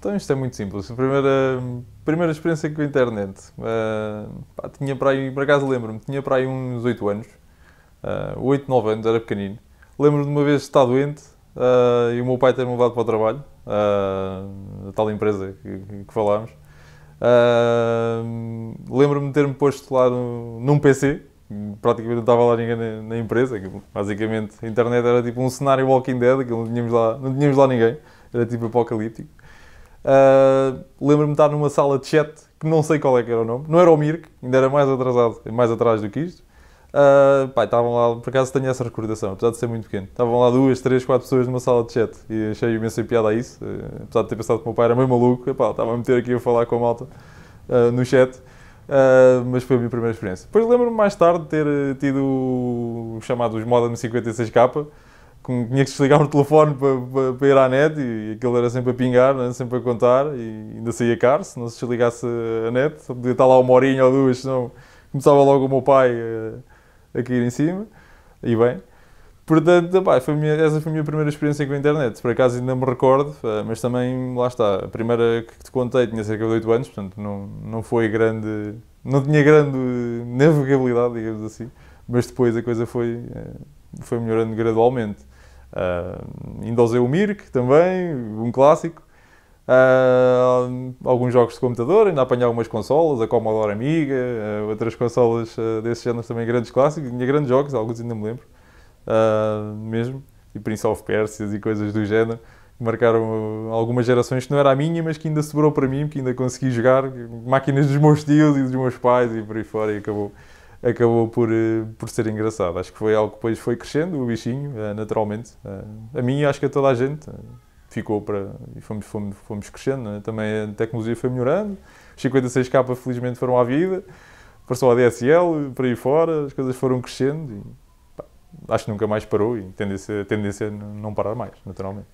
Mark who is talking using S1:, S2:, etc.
S1: Então isto é muito simples. A primeira, primeira experiência com a internet. Uh, pá, tinha para aí, por acaso lembro-me, tinha para aí uns 8 anos. Uh, 8, 9 anos, era pequenino. Lembro-me de uma vez estar doente uh, e o meu pai ter-me levado para o trabalho. Uh, a tal empresa que, que falámos. Uh, lembro-me de ter-me posto lá no, num PC. Praticamente não estava lá ninguém na, na, empresa. Que, basicamente, a internet era tipo um cenário Walking Dead. Que não tínhamos lá, não tínhamos lá ninguém. Era tipo apocalíptico. Uh, Lembro-me de estar numa sala de chat, que não sei qual é que era o nome, não era o Mirk, ainda era mais atrasado, mais atrás do que isto. Uh, ah, pai, estavam lá, por acaso tenho essa recordação, apesar de ser muito pequeno. Estavam lá duas, três, quatro pessoas numa sala de chat e achei imensa piada a isso. Uh, apesar de ter pensado que o meu pai era meio maluco, epá, estava a meter aqui a falar com a malta uh, no chat. Uh, mas foi a minha primeira experiência. Depois lembro-me mais tarde de ter eh, tido o chamado os Modem 56K, com, tinha que desligar o telefone para, para, para, ir à net e aquilo era sempre a pingar, né? sempre a contar e ainda saía caro se não se desligasse a net, só podia estar lá uma horinha ou duas, senão começava logo o meu pai a, eh, a cair em cima e bem. Portanto, pá, foi minha, essa foi a minha primeira experiência com a internet. Por acaso ainda me recordo, eh, mas também, lá está, a primeira que te contei tinha cerca de 8 anos, portanto não, não foi grande, não tinha grande navegabilidade, digamos assim, mas depois a coisa foi, eh, foi melhorando gradualmente. Uh, o Mirk também, um clássico. Uh, alguns jogos de computador, ainda apanhei algumas consolas, a Commodore Amiga, uh, outras consolas uh, desses géneros também grandes clássicos, tinha grandes jogos, alguns ainda me lembro, mesmo, e Prince of Persia e coisas do género, que marcaram algumas gerações que não era a minha, mas que ainda sobrou para mim, que ainda consegui jogar, máquinas dos meus tios e dos meus pais e por aí fora, e acabou acabou por, eh, por ser engraçado. Acho que foi algo que depois foi crescendo, o bichinho, eh, naturalmente. Eh, a mim e acho que a toda a gente ficou para. e fomos, fomos, fomos crescendo. Né? Também a tecnologia foi melhorando, os 56K felizmente foram à vida, passou a DSL, por aí fora, as coisas foram crescendo e pá, acho que nunca mais parou e tendência, tendência a é não parar mais, naturalmente.